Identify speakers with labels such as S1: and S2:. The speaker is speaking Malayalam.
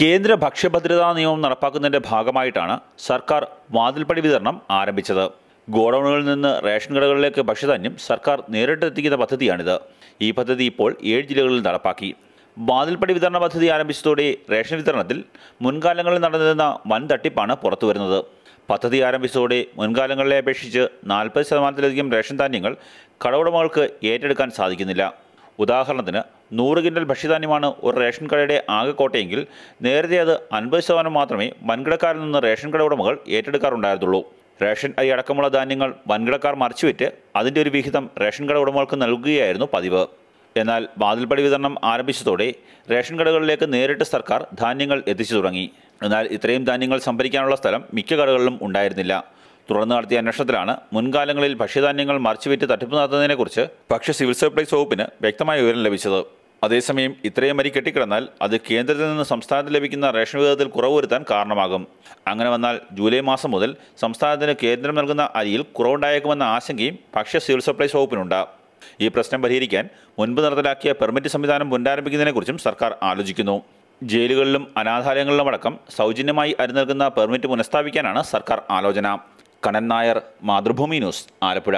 S1: കേന്ദ്ര ഭക്ഷ്യഭദ്രതാ നിയമം നടപ്പാക്കുന്നതിൻ്റെ ഭാഗമായിട്ടാണ് സർക്കാർ വാതിൽപ്പടി വിതരണം ആരംഭിച്ചത് ഗോഡൌണുകളിൽ നിന്ന് റേഷൻ കടകളിലേക്ക് ഭക്ഷ്യധാന്യം സർക്കാർ നേരിട്ടെത്തിക്കുന്ന പദ്ധതിയാണിത് ഈ പദ്ധതി ഇപ്പോൾ ഏഴ് ജില്ലകളിൽ നടപ്പാക്കി വാതിൽപ്പടി വിതരണ പദ്ധതി ആരംഭിച്ചതോടെ റേഷൻ വിതരണത്തിൽ മുൻകാലങ്ങളിൽ നടന്നിരുന്ന വൻ തട്ടിപ്പാണ് പുറത്തുവരുന്നത് പദ്ധതി ആരംഭിച്ചതോടെ മുൻകാലങ്ങളെ അപേക്ഷിച്ച് നാൽപ്പത് ശതമാനത്തിലധികം റേഷൻ ധാന്യങ്ങൾ കടവുടമകൾക്ക് ഏറ്റെടുക്കാൻ സാധിക്കുന്നില്ല ഉദാഹരണത്തിന് നൂറ് കിൻഡൽ ഭക്ഷ്യധാന്യമാണ് ഒരു റേഷൻ കടയുടെ ആകെ കോട്ടയെങ്കിൽ നേരത്തെ അത് അൻപത് ശതമാനം മാത്രമേ വൻകിടക്കാരിൽ നിന്ന് റേഷൻ കട ഉടമകൾ ഏറ്റെടുക്കാറുണ്ടായിരുന്നുള്ളൂ റേഷൻ അരി അടക്കമുള്ള ധാന്യങ്ങൾ വൻകിടക്കാർ മറിച്ചുവിറ്റ് അതിൻ്റെ ഒരു വിഹിതം റേഷൻ കട ഉടമകൾക്ക് നൽകുകയായിരുന്നു പതിവ് എന്നാൽ വാതിൽപ്പടി വിതരണം ആരംഭിച്ചതോടെ റേഷൻ കടകളിലേക്ക് നേരിട്ട് സർക്കാർ ധാന്യങ്ങൾ എത്തിച്ചു തുടങ്ങി എന്നാൽ ഇത്രയും ധാന്യങ്ങൾ സംഭരിക്കാനുള്ള സ്ഥലം മിക്ക കടകളിലും ഉണ്ടായിരുന്നില്ല തുടർന്ന് നടത്തിയ അന്വേഷണത്തിലാണ് മുൻകാലങ്ങളിൽ ഭക്ഷ്യധാന്യങ്ങൾ മറിച്ചുവിറ്റ് തട്ടിപ്പ് നടത്തുന്നതിനെക്കുറിച്ച് ഭക്ഷ്യ സിവിൽ സപ്ലൈസ് വകുപ്പിന് വ്യക്തമായ വിവരം ലഭിച്ചത് അതേസമയം ഇത്രയും അരി കെട്ടിക്കിടന്നാൽ അത് കേന്ദ്രത്തിൽ നിന്ന് സംസ്ഥാനത്ത് ലഭിക്കുന്ന റേഷൻ വിഹിതത്തിൽ കുറവ് വരുത്താൻ കാരണമാകും അങ്ങനെ വന്നാൽ ജൂലൈ മാസം മുതൽ സംസ്ഥാനത്തിന് കേന്ദ്രം നൽകുന്ന അരിയിൽ കുറവുണ്ടായേക്കുമെന്ന ആശങ്കയും ഭക്ഷ്യ സിവിൽ സപ്ലൈസ് വകുപ്പിനുണ്ട് ഈ പ്രശ്നം പരിഹരിക്കാൻ മുൻപ് നടത്തലാക്കിയ പെർമിറ്റ് സംവിധാനം പുനരാരംഭിക്കുന്നതിനെക്കുറിച്ചും സർക്കാർ ആലോചിക്കുന്നു ജയിലുകളിലും അനാഥാലയങ്ങളിലുമടക്കം സൗജന്യമായി അരി നൽകുന്ന പെർമിറ്റ് പുനഃസ്ഥാപിക്കാനാണ് സർക്കാർ ആലോചന കണ്ണൻ നായർ മാതൃഭൂമി ന്യൂസ് ആലപ്പുഴ